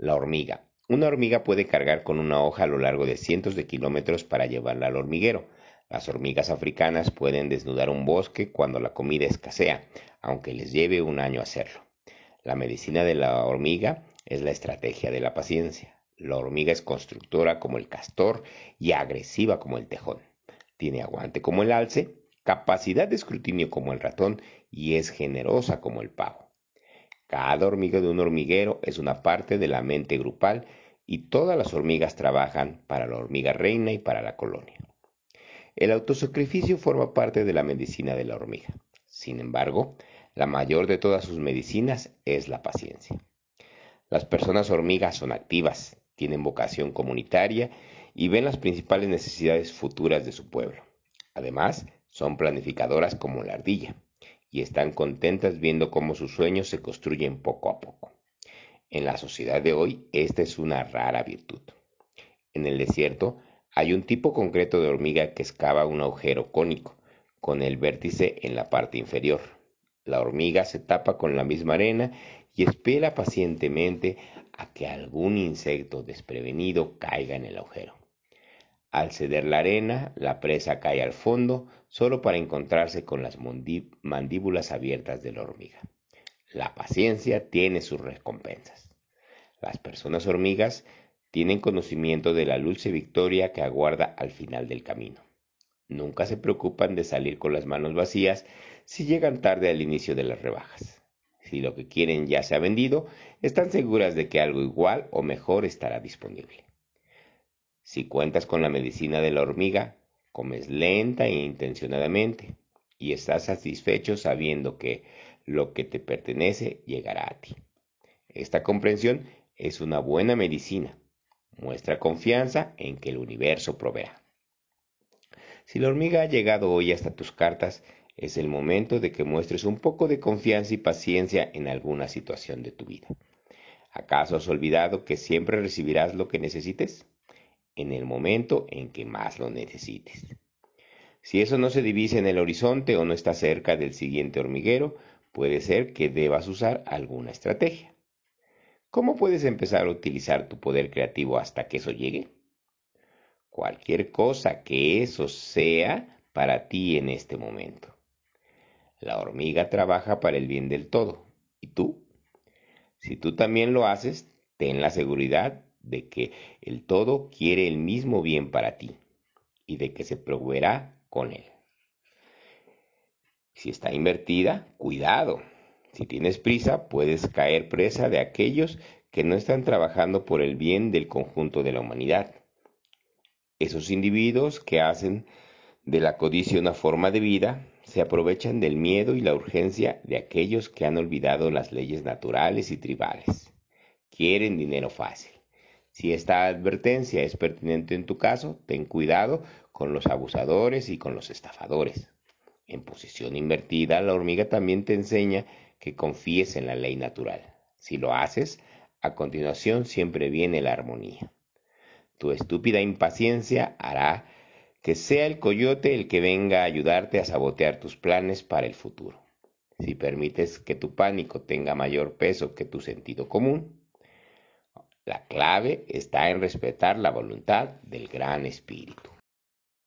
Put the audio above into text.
La hormiga. Una hormiga puede cargar con una hoja a lo largo de cientos de kilómetros para llevarla al hormiguero. Las hormigas africanas pueden desnudar un bosque cuando la comida escasea, aunque les lleve un año hacerlo. La medicina de la hormiga es la estrategia de la paciencia. La hormiga es constructora como el castor y agresiva como el tejón. Tiene aguante como el alce, capacidad de escrutinio como el ratón y es generosa como el pavo. Cada hormiga de un hormiguero es una parte de la mente grupal y todas las hormigas trabajan para la hormiga reina y para la colonia. El autosacrificio forma parte de la medicina de la hormiga. Sin embargo, la mayor de todas sus medicinas es la paciencia. Las personas hormigas son activas, tienen vocación comunitaria y ven las principales necesidades futuras de su pueblo. Además, son planificadoras como la ardilla y están contentas viendo cómo sus sueños se construyen poco a poco. En la sociedad de hoy, esta es una rara virtud. En el desierto hay un tipo concreto de hormiga que excava un agujero cónico, con el vértice en la parte inferior. La hormiga se tapa con la misma arena y espera pacientemente a que algún insecto desprevenido caiga en el agujero. Al ceder la arena, la presa cae al fondo solo para encontrarse con las mandíbulas abiertas de la hormiga. La paciencia tiene sus recompensas. Las personas hormigas tienen conocimiento de la dulce victoria que aguarda al final del camino. Nunca se preocupan de salir con las manos vacías si llegan tarde al inicio de las rebajas. Si lo que quieren ya se ha vendido, están seguras de que algo igual o mejor estará disponible. Si cuentas con la medicina de la hormiga, comes lenta e intencionadamente y estás satisfecho sabiendo que lo que te pertenece llegará a ti. Esta comprensión es una buena medicina. Muestra confianza en que el universo provea. Si la hormiga ha llegado hoy hasta tus cartas, es el momento de que muestres un poco de confianza y paciencia en alguna situación de tu vida. ¿Acaso has olvidado que siempre recibirás lo que necesites? en el momento en que más lo necesites. Si eso no se divisa en el horizonte o no está cerca del siguiente hormiguero, puede ser que debas usar alguna estrategia. ¿Cómo puedes empezar a utilizar tu poder creativo hasta que eso llegue? Cualquier cosa que eso sea para ti en este momento. La hormiga trabaja para el bien del todo. ¿Y tú? Si tú también lo haces, ten la seguridad de que el todo quiere el mismo bien para ti y de que se proveerá con él. Si está invertida, cuidado. Si tienes prisa, puedes caer presa de aquellos que no están trabajando por el bien del conjunto de la humanidad. Esos individuos que hacen de la codicia una forma de vida se aprovechan del miedo y la urgencia de aquellos que han olvidado las leyes naturales y tribales. Quieren dinero fácil. Si esta advertencia es pertinente en tu caso, ten cuidado con los abusadores y con los estafadores. En posición invertida, la hormiga también te enseña que confíes en la ley natural. Si lo haces, a continuación siempre viene la armonía. Tu estúpida impaciencia hará que sea el coyote el que venga a ayudarte a sabotear tus planes para el futuro. Si permites que tu pánico tenga mayor peso que tu sentido común, la clave está en respetar la voluntad del Gran Espíritu.